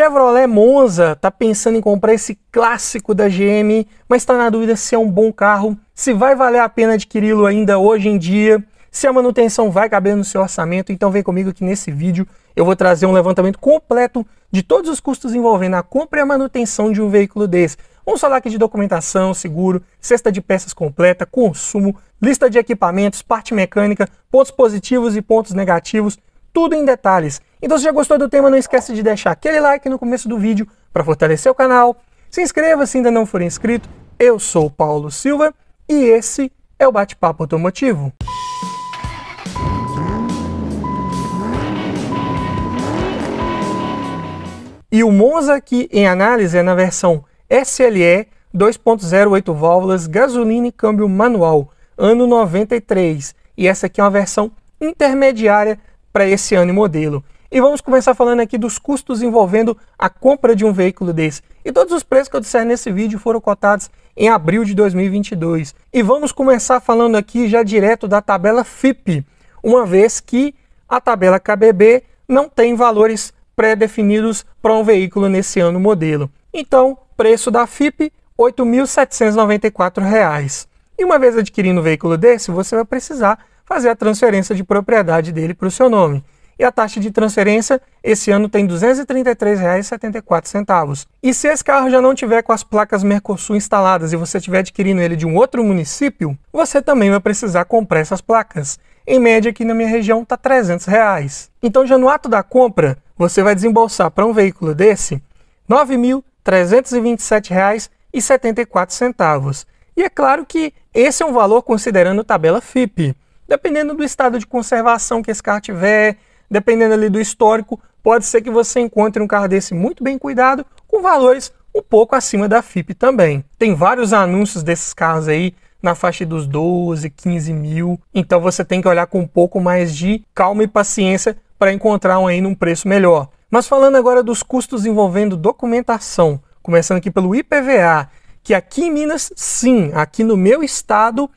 Chevrolet Monza está pensando em comprar esse clássico da GM, mas está na dúvida se é um bom carro, se vai valer a pena adquiri-lo ainda hoje em dia, se a manutenção vai caber no seu orçamento. Então vem comigo que nesse vídeo eu vou trazer um levantamento completo de todos os custos envolvendo a compra e a manutenção de um veículo desse. Vamos falar aqui de documentação, seguro, cesta de peças completa, consumo, lista de equipamentos, parte mecânica, pontos positivos e pontos negativos tudo em detalhes. Então se já gostou do tema, não esquece de deixar aquele like no começo do vídeo para fortalecer o canal. Se inscreva se ainda não for inscrito. Eu sou Paulo Silva e esse é o Bate-Papo Automotivo. E o Monza aqui em análise é na versão SLE 2.08 válvulas, gasolina e câmbio manual, ano 93. E essa aqui é uma versão intermediária para esse ano e modelo. E vamos começar falando aqui dos custos envolvendo a compra de um veículo desse. E todos os preços que eu disser nesse vídeo foram cotados em abril de 2022. E vamos começar falando aqui já direto da tabela FIP, uma vez que a tabela KBB não tem valores pré-definidos para um veículo nesse ano modelo. Então, preço da FIP, R$ 8.794. E uma vez adquirindo um veículo desse, você vai precisar fazer a transferência de propriedade dele para o seu nome. E a taxa de transferência esse ano tem R$ 233,74. E se esse carro já não tiver com as placas Mercosul instaladas e você estiver adquirindo ele de um outro município, você também vai precisar comprar essas placas. Em média, aqui na minha região está R$ 300. Reais. Então, já no ato da compra, você vai desembolsar para um veículo desse R$ 9.327,74. E é claro que esse é um valor considerando tabela FIPE. Dependendo do estado de conservação que esse carro tiver, dependendo ali do histórico, pode ser que você encontre um carro desse muito bem cuidado, com valores um pouco acima da FIP também. Tem vários anúncios desses carros aí na faixa dos 12, 15 mil, então você tem que olhar com um pouco mais de calma e paciência para encontrar um aí num preço melhor. Mas falando agora dos custos envolvendo documentação, começando aqui pelo IPVA, que aqui em Minas, sim, aqui no meu estado,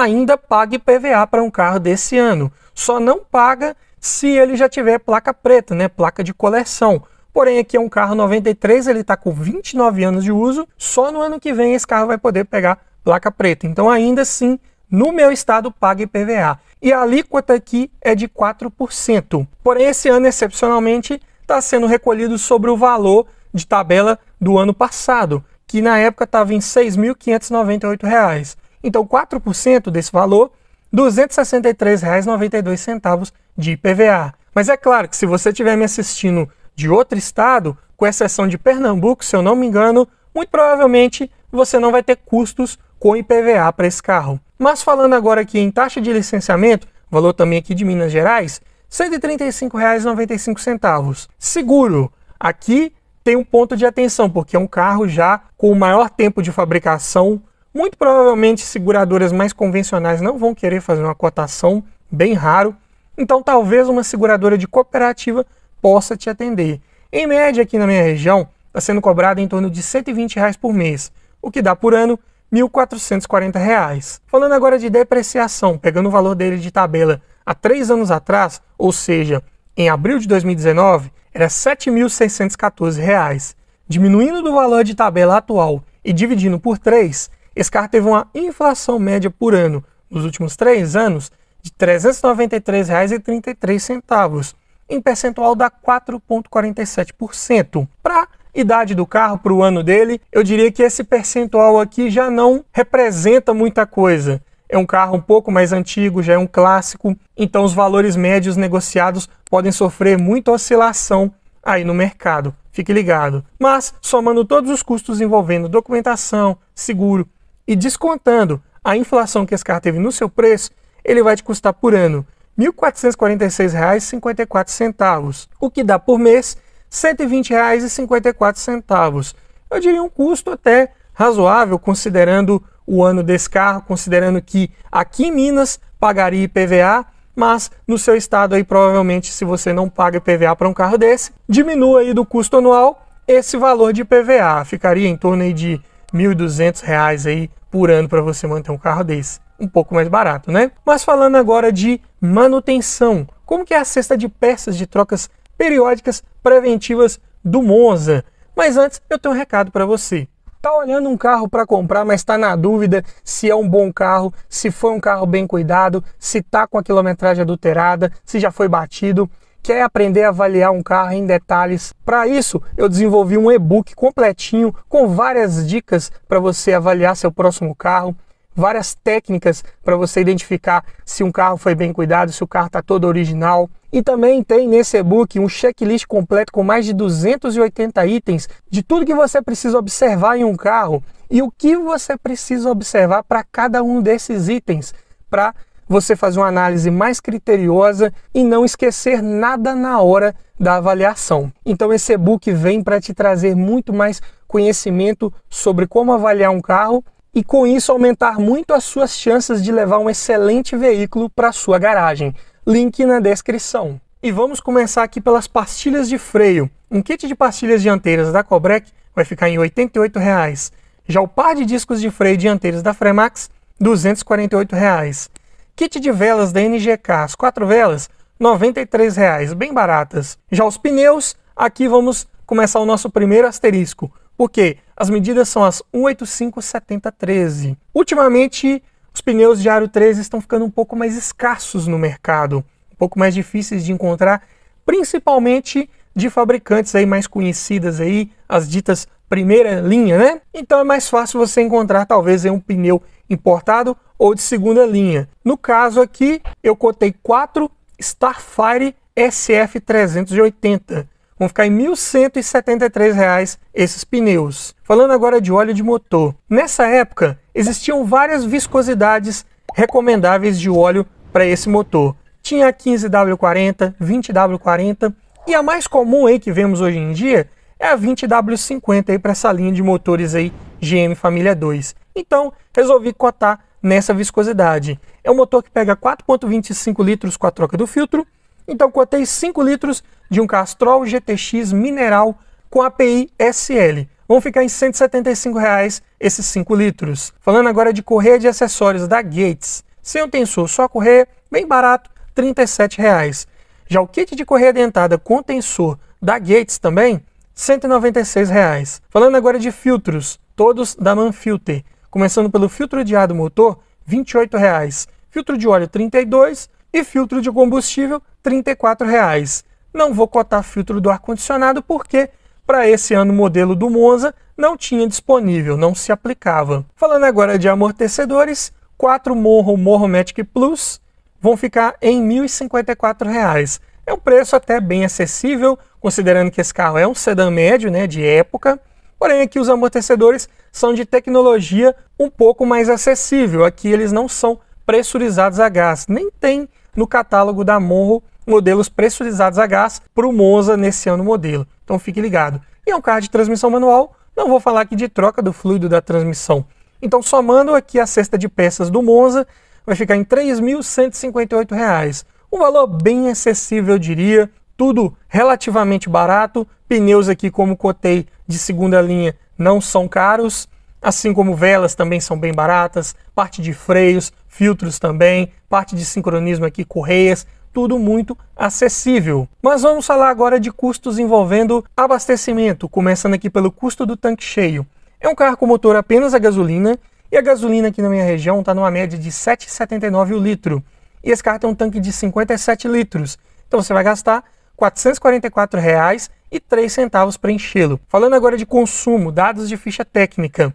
ainda paga PVA para um carro desse ano. Só não paga se ele já tiver placa preta, né, placa de coleção. Porém, aqui é um carro 93, ele está com 29 anos de uso, só no ano que vem esse carro vai poder pegar placa preta. Então, ainda assim, no meu estado paga PVA E a alíquota aqui é de 4%. Porém, esse ano, excepcionalmente, está sendo recolhido sobre o valor de tabela do ano passado, que na época estava em R$ 6.598. Então, 4% desse valor, R$ 263,92 de IPVA. Mas é claro que se você estiver me assistindo de outro estado, com exceção de Pernambuco, se eu não me engano, muito provavelmente você não vai ter custos com IPVA para esse carro. Mas falando agora aqui em taxa de licenciamento, valor também aqui de Minas Gerais, R$ 135,95. Seguro, aqui tem um ponto de atenção, porque é um carro já com o maior tempo de fabricação muito provavelmente seguradoras mais convencionais não vão querer fazer uma cotação, bem raro. Então talvez uma seguradora de cooperativa possa te atender. Em média aqui na minha região está sendo cobrada em torno de R$ 120 reais por mês, o que dá por ano R$ 1.440. Falando agora de depreciação, pegando o valor dele de tabela há três anos atrás, ou seja, em abril de 2019, era R$ 7.614. Diminuindo do valor de tabela atual e dividindo por 3, esse carro teve uma inflação média por ano nos últimos três anos de R$ 393,33, em percentual da 4,47%. Para idade do carro, para o ano dele, eu diria que esse percentual aqui já não representa muita coisa. É um carro um pouco mais antigo, já é um clássico, então os valores médios negociados podem sofrer muita oscilação aí no mercado. Fique ligado. Mas, somando todos os custos envolvendo documentação, seguro, e descontando a inflação que esse carro teve no seu preço, ele vai te custar por ano R$ 1.446,54, o que dá por mês R$ 120,54. Eu diria um custo até razoável, considerando o ano desse carro, considerando que aqui em Minas pagaria IPVA, mas no seu estado aí provavelmente se você não paga IPVA para um carro desse, diminua aí do custo anual esse valor de IPVA, ficaria em torno aí de 1.200 reais aí por ano para você manter um carro desse. Um pouco mais barato, né? Mas falando agora de manutenção, como que é a cesta de peças de trocas periódicas preventivas do Monza? Mas antes, eu tenho um recado para você. Tá olhando um carro para comprar, mas está na dúvida se é um bom carro, se foi um carro bem cuidado, se tá com a quilometragem adulterada, se já foi batido quer aprender a avaliar um carro em detalhes. Para isso, eu desenvolvi um e-book completinho com várias dicas para você avaliar seu próximo carro, várias técnicas para você identificar se um carro foi bem cuidado, se o carro está todo original. E também tem nesse e-book um checklist completo com mais de 280 itens de tudo que você precisa observar em um carro e o que você precisa observar para cada um desses itens para você fazer uma análise mais criteriosa e não esquecer nada na hora da avaliação. Então esse e-book vem para te trazer muito mais conhecimento sobre como avaliar um carro e com isso aumentar muito as suas chances de levar um excelente veículo para sua garagem. Link na descrição. E vamos começar aqui pelas pastilhas de freio. Um kit de pastilhas dianteiras da Cobrec vai ficar em R$ 88,00. Já o par de discos de freio dianteiros da Fremax, R$ 248,00. Kit de velas da NGK, as quatro velas, R$ 93,00, bem baratas. Já os pneus, aqui vamos começar o nosso primeiro asterisco, porque as medidas são as 185-70-13. Ultimamente, os pneus de aro 13 estão ficando um pouco mais escassos no mercado, um pouco mais difíceis de encontrar, principalmente de fabricantes aí mais conhecidas aí, as ditas primeira linha, né? Então é mais fácil você encontrar talvez um pneu importado ou de segunda linha. No caso aqui, eu cotei 4 Starfire SF380. Vão ficar em R$ reais esses pneus. Falando agora de óleo de motor. Nessa época, existiam várias viscosidades recomendáveis de óleo para esse motor. Tinha a 15W40, 20W40 e a mais comum aí que vemos hoje em dia é a 20W50 para essa linha de motores aí GM Família 2. Então, resolvi cotar nessa viscosidade. É um motor que pega 4,25 litros com a troca do filtro, então cotei 5 litros de um Castrol GTX mineral com API SL. Vão ficar em R$ 175 reais esses 5 litros. Falando agora de correia de acessórios da Gates. Sem um tensor, só a correia, bem barato, R$ 37 reais. Já o kit de correia dentada com tensor da Gates também, R$ 196 reais. Falando agora de filtros, todos da Manfilter. Começando pelo filtro de ar do motor, R$ 28,00. Filtro de óleo, R$ 32,00. E filtro de combustível, R$ 34,00. Não vou cotar filtro do ar-condicionado porque, para esse ano, modelo do Monza não tinha disponível, não se aplicava. Falando agora de amortecedores, quatro Morro Morro Plus vão ficar em R$ 1.054,00. É um preço até bem acessível, considerando que esse carro é um sedã médio, né, de época. Porém, aqui os amortecedores são de tecnologia um pouco mais acessível. Aqui eles não são pressurizados a gás. Nem tem no catálogo da Monro modelos pressurizados a gás para o Monza nesse ano modelo. Então fique ligado. E é um carro de transmissão manual. Não vou falar aqui de troca do fluido da transmissão. Então somando aqui a cesta de peças do Monza, vai ficar em R$ 3.158. Um valor bem acessível, eu diria. Tudo relativamente barato. Pneus aqui, como cotei, de segunda linha não são caros, assim como velas também são bem baratas, parte de freios, filtros também, parte de sincronismo aqui, correias, tudo muito acessível. Mas vamos falar agora de custos envolvendo abastecimento, começando aqui pelo custo do tanque cheio. É um carro com motor apenas a gasolina e a gasolina aqui na minha região está numa média de 7,79 o litro. E esse carro tem um tanque de 57 litros. Então você vai gastar R$ 444,00 e 3 centavos para enchê-lo. Falando agora de consumo, dados de ficha técnica.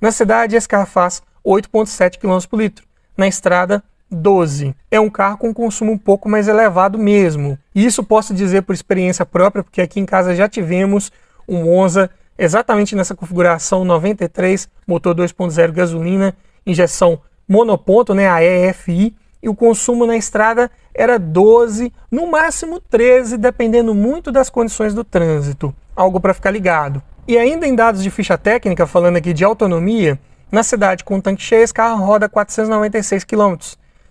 Na cidade, esse carro faz 8,7 km por litro. Na estrada, 12. É um carro com consumo um pouco mais elevado mesmo. E isso posso dizer por experiência própria, porque aqui em casa já tivemos um Onza exatamente nessa configuração 93, motor 2.0 gasolina, injeção monoponto, né, a EFI, e o consumo na estrada era 12, no máximo 13, dependendo muito das condições do trânsito. Algo para ficar ligado. E ainda em dados de ficha técnica, falando aqui de autonomia, na cidade com o tanque cheio, esse carro roda 496 km.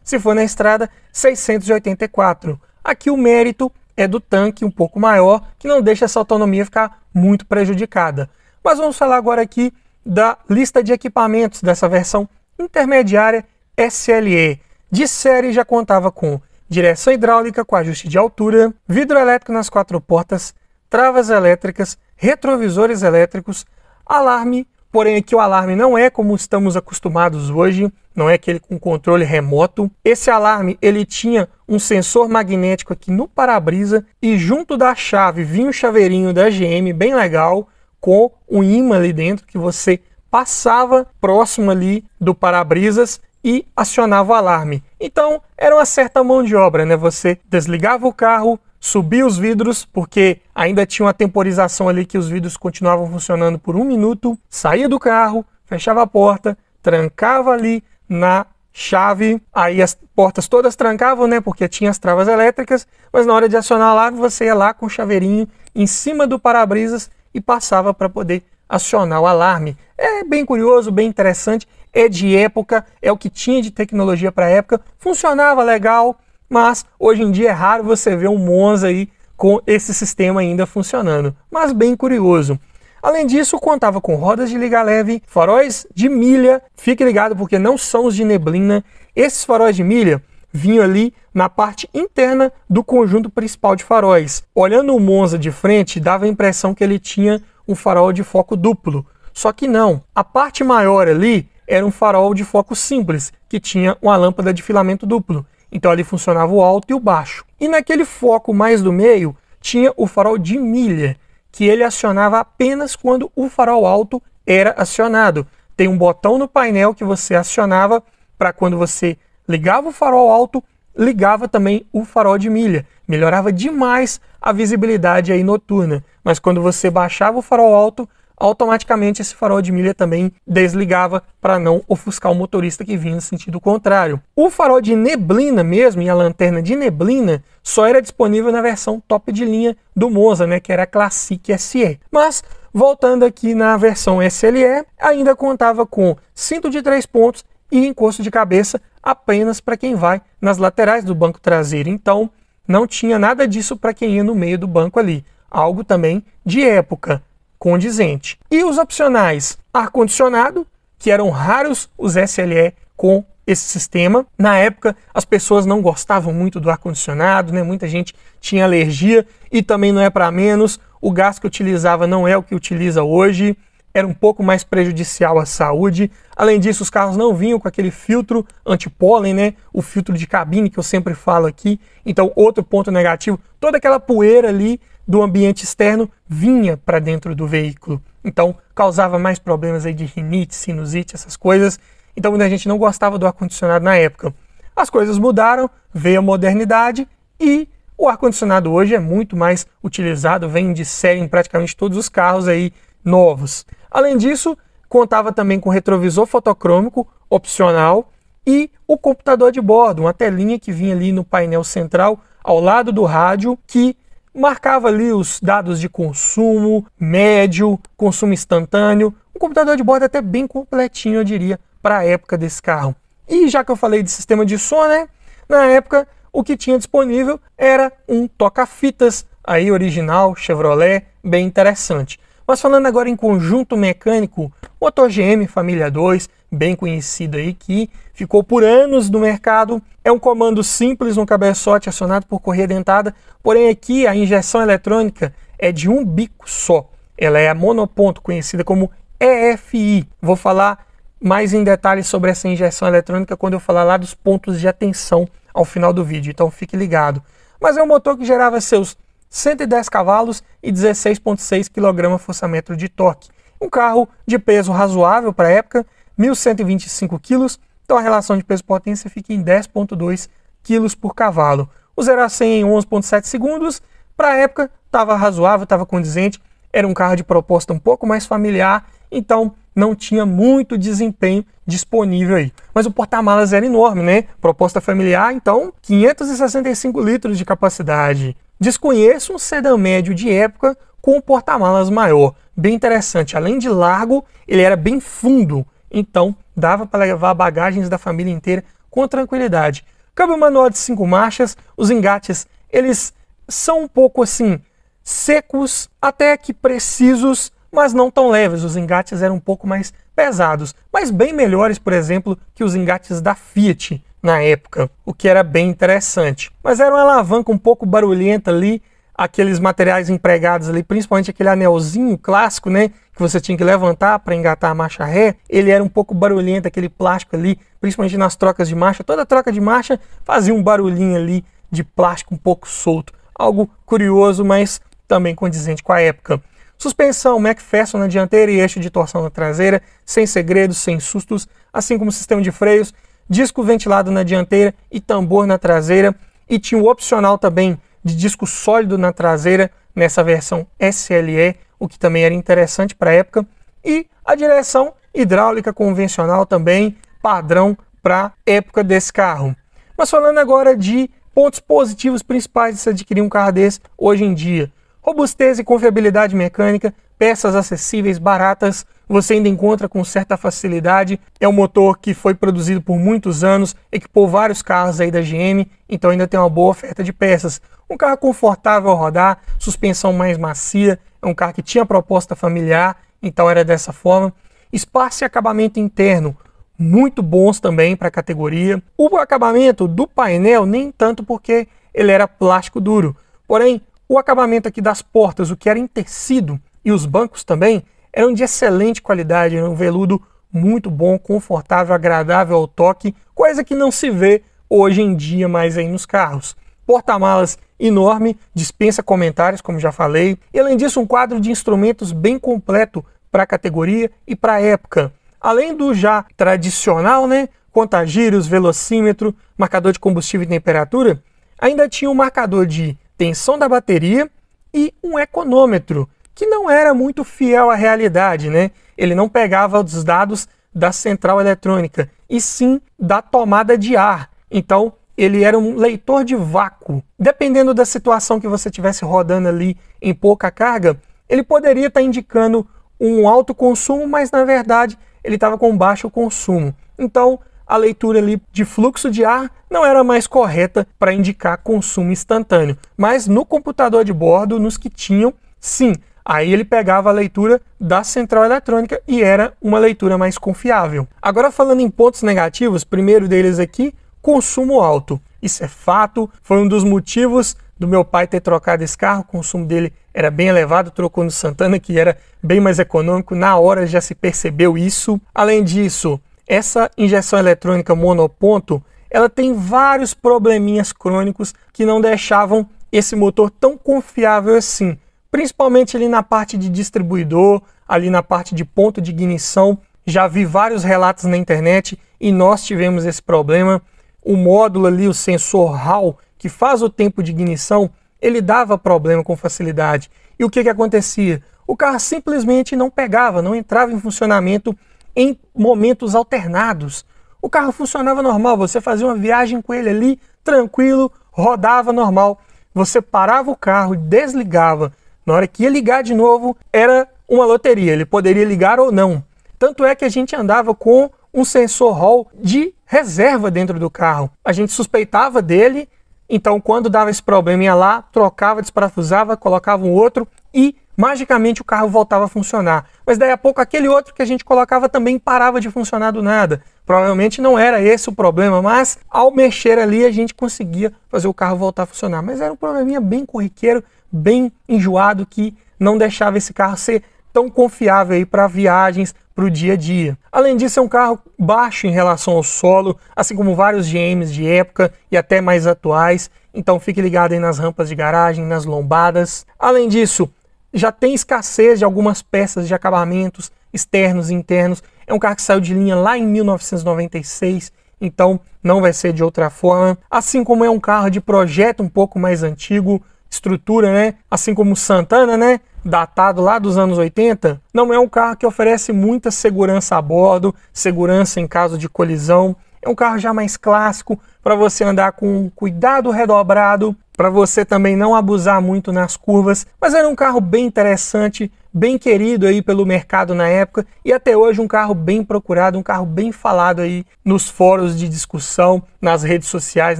Se for na estrada, 684. Aqui o mérito é do tanque um pouco maior, que não deixa essa autonomia ficar muito prejudicada. Mas vamos falar agora aqui da lista de equipamentos dessa versão intermediária SLE. De série já contava com direção hidráulica com ajuste de altura, vidro elétrico nas quatro portas, travas elétricas, retrovisores elétricos, alarme, porém aqui o alarme não é como estamos acostumados hoje, não é aquele com controle remoto. Esse alarme ele tinha um sensor magnético aqui no para-brisa e junto da chave vinha um chaveirinho da GM bem legal com um imã ali dentro que você passava próximo ali do para-brisas e acionava o alarme. Então, era uma certa mão de obra, né? Você desligava o carro, subia os vidros, porque ainda tinha uma temporização ali que os vidros continuavam funcionando por um minuto, saía do carro, fechava a porta, trancava ali na chave, aí as portas todas trancavam, né, porque tinha as travas elétricas, mas na hora de acionar o alarme você ia lá com o chaveirinho em cima do para-brisas e passava para poder acionar o alarme. É bem curioso, bem interessante é de época, é o que tinha de tecnologia para época, funcionava legal, mas hoje em dia é raro você ver um Monza aí com esse sistema ainda funcionando, mas bem curioso. Além disso, contava com rodas de liga leve, faróis de milha, fique ligado porque não são os de neblina. Esses faróis de milha vinham ali na parte interna do conjunto principal de faróis. Olhando o Monza de frente, dava a impressão que ele tinha um farol de foco duplo. Só que não, a parte maior ali era um farol de foco simples, que tinha uma lâmpada de filamento duplo. Então ali funcionava o alto e o baixo. E naquele foco mais do meio tinha o farol de milha, que ele acionava apenas quando o farol alto era acionado. Tem um botão no painel que você acionava para quando você ligava o farol alto, ligava também o farol de milha. Melhorava demais a visibilidade aí noturna. Mas quando você baixava o farol alto, automaticamente esse farol de milha também desligava para não ofuscar o motorista que vinha no sentido contrário. O farol de neblina mesmo e a lanterna de neblina só era disponível na versão top de linha do Monza, né, que era a Classic SE. Mas voltando aqui na versão SLE, ainda contava com cinto de três pontos e encosto de cabeça apenas para quem vai nas laterais do banco traseiro. Então, não tinha nada disso para quem ia no meio do banco ali. Algo também de época condizente. E os opcionais ar-condicionado, que eram raros os SLE com esse sistema. Na época, as pessoas não gostavam muito do ar-condicionado, né? muita gente tinha alergia e também não é para menos. O gás que utilizava não é o que utiliza hoje, era um pouco mais prejudicial à saúde. Além disso, os carros não vinham com aquele filtro antipólen, né? o filtro de cabine que eu sempre falo aqui. Então, outro ponto negativo, toda aquela poeira ali do ambiente externo vinha para dentro do veículo. Então, causava mais problemas aí de rinite, sinusite, essas coisas. Então, muita gente não gostava do ar-condicionado na época. As coisas mudaram, veio a modernidade e o ar-condicionado hoje é muito mais utilizado, vem de série em praticamente todos os carros aí novos. Além disso, contava também com retrovisor fotocrômico opcional e o computador de bordo, uma telinha que vinha ali no painel central ao lado do rádio que marcava ali os dados de consumo médio, consumo instantâneo, um computador de bordo até bem completinho, eu diria, para a época desse carro. E já que eu falei de sistema de som, né? Na época, o que tinha disponível era um toca-fitas aí original Chevrolet, bem interessante. Mas falando agora em conjunto mecânico, motor GM família 2, bem conhecido aí, que ficou por anos no mercado. É um comando simples no cabeçote acionado por correia dentada, porém aqui a injeção eletrônica é de um bico só. Ela é a monoponto, conhecida como EFI. Vou falar mais em detalhes sobre essa injeção eletrônica quando eu falar lá dos pontos de atenção ao final do vídeo, então fique ligado. Mas é um motor que gerava seus 110 cavalos e 16,6 kgfm força-metro de torque. Um carro de peso razoável para a época 1.125 kg, então a relação de peso-potência fica em 10,2 kg por cavalo. O 0 a 100 em 11,7 segundos, para a época estava razoável, estava condizente, era um carro de proposta um pouco mais familiar, então não tinha muito desempenho disponível aí. Mas o porta-malas era enorme, né? Proposta familiar, então 565 litros de capacidade. Desconheço um sedã médio de época com um porta-malas maior. Bem interessante, além de largo, ele era bem fundo então dava para levar bagagens da família inteira com tranquilidade. Câmbio manual de cinco marchas, os engates, eles são um pouco assim, secos, até que precisos, mas não tão leves. Os engates eram um pouco mais pesados, mas bem melhores, por exemplo, que os engates da Fiat na época, o que era bem interessante. Mas era uma alavanca um pouco barulhenta ali, aqueles materiais empregados ali, principalmente aquele anelzinho clássico, né? que você tinha que levantar para engatar a marcha ré, ele era um pouco barulhento, aquele plástico ali, principalmente nas trocas de marcha. Toda troca de marcha fazia um barulhinho ali de plástico um pouco solto. Algo curioso, mas também condizente com a época. Suspensão MacPherson na dianteira e eixo de torção na traseira, sem segredos, sem sustos, assim como sistema de freios, disco ventilado na dianteira e tambor na traseira, e tinha o opcional também de disco sólido na traseira nessa versão SLE o que também era interessante para a época, e a direção hidráulica convencional também, padrão para época desse carro. Mas falando agora de pontos positivos principais de se adquirir um carro desse hoje em dia. Robustez e confiabilidade mecânica, peças acessíveis, baratas, você ainda encontra com certa facilidade. É um motor que foi produzido por muitos anos, equipou vários carros aí da GM, então ainda tem uma boa oferta de peças. Um carro confortável a rodar, suspensão mais macia, é um carro que tinha proposta familiar, então era dessa forma. Espaço e acabamento interno, muito bons também para a categoria. O acabamento do painel, nem tanto porque ele era plástico duro. Porém, o acabamento aqui das portas, o que era em tecido, e os bancos também, eram de excelente qualidade, um veludo muito bom, confortável, agradável ao toque, coisa que não se vê hoje em dia mais aí nos carros. Porta-malas enorme, dispensa comentários, como já falei. E além disso, um quadro de instrumentos bem completo para a categoria e para a época. Além do já tradicional, né, contagírios, velocímetro, marcador de combustível e temperatura, ainda tinha um marcador de tensão da bateria e um econômetro, que não era muito fiel à realidade, né? Ele não pegava os dados da central eletrônica, e sim da tomada de ar. Então, ele era um leitor de vácuo. Dependendo da situação que você tivesse rodando ali em pouca carga, ele poderia estar tá indicando um alto consumo, mas na verdade ele estava com baixo consumo. Então, a leitura ali de fluxo de ar não era mais correta para indicar consumo instantâneo. Mas no computador de bordo, nos que tinham, sim, Aí ele pegava a leitura da central eletrônica e era uma leitura mais confiável. Agora falando em pontos negativos, primeiro deles aqui, consumo alto. Isso é fato, foi um dos motivos do meu pai ter trocado esse carro, o consumo dele era bem elevado, trocou no Santana, que era bem mais econômico, na hora já se percebeu isso. Além disso, essa injeção eletrônica monoponto, ela tem vários probleminhas crônicos que não deixavam esse motor tão confiável assim principalmente ali na parte de distribuidor, ali na parte de ponto de ignição. Já vi vários relatos na internet e nós tivemos esse problema. O módulo ali, o sensor Hall que faz o tempo de ignição, ele dava problema com facilidade. E o que, que acontecia? O carro simplesmente não pegava, não entrava em funcionamento em momentos alternados. O carro funcionava normal, você fazia uma viagem com ele ali, tranquilo, rodava normal. Você parava o carro, desligava, na hora que ia ligar de novo, era uma loteria, ele poderia ligar ou não. Tanto é que a gente andava com um sensor Hall de reserva dentro do carro. A gente suspeitava dele, então quando dava esse problema ia lá, trocava, desparafusava, colocava um outro e magicamente o carro voltava a funcionar. Mas daí a pouco aquele outro que a gente colocava também parava de funcionar do nada. Provavelmente não era esse o problema, mas ao mexer ali a gente conseguia fazer o carro voltar a funcionar. Mas era um probleminha bem corriqueiro, bem enjoado que não deixava esse carro ser tão confiável aí para viagens, para o dia a dia. Além disso, é um carro baixo em relação ao solo, assim como vários GMs de época e até mais atuais. Então fique ligado aí nas rampas de garagem, nas lombadas. Além disso, já tem escassez de algumas peças de acabamentos externos e internos. É um carro que saiu de linha lá em 1996, então não vai ser de outra forma. Assim como é um carro de projeto um pouco mais antigo, estrutura, né? Assim como o Santana, né? Datado lá dos anos 80, não é um carro que oferece muita segurança a bordo, segurança em caso de colisão. É um carro já mais clássico para você andar com cuidado redobrado para você também não abusar muito nas curvas, mas era um carro bem interessante, bem querido aí pelo mercado na época e até hoje um carro bem procurado, um carro bem falado aí nos fóruns de discussão, nas redes sociais,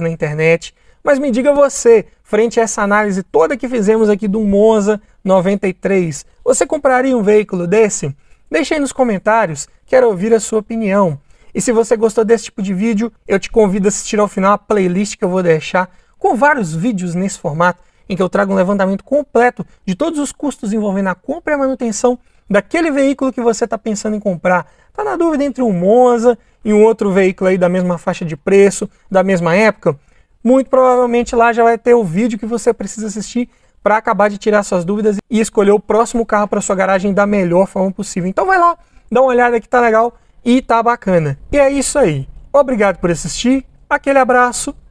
na internet. Mas me diga você, frente a essa análise toda que fizemos aqui do Monza 93, você compraria um veículo desse? Deixe aí nos comentários, quero ouvir a sua opinião. E se você gostou desse tipo de vídeo, eu te convido a assistir ao final a playlist que eu vou deixar com vários vídeos nesse formato, em que eu trago um levantamento completo de todos os custos envolvendo a compra e a manutenção daquele veículo que você está pensando em comprar. Está na dúvida entre um Monza e um outro veículo aí da mesma faixa de preço, da mesma época? Muito provavelmente lá já vai ter o vídeo que você precisa assistir para acabar de tirar suas dúvidas e escolher o próximo carro para sua garagem da melhor forma possível. Então vai lá, dá uma olhada que tá legal e tá bacana. E é isso aí. Obrigado por assistir. Aquele abraço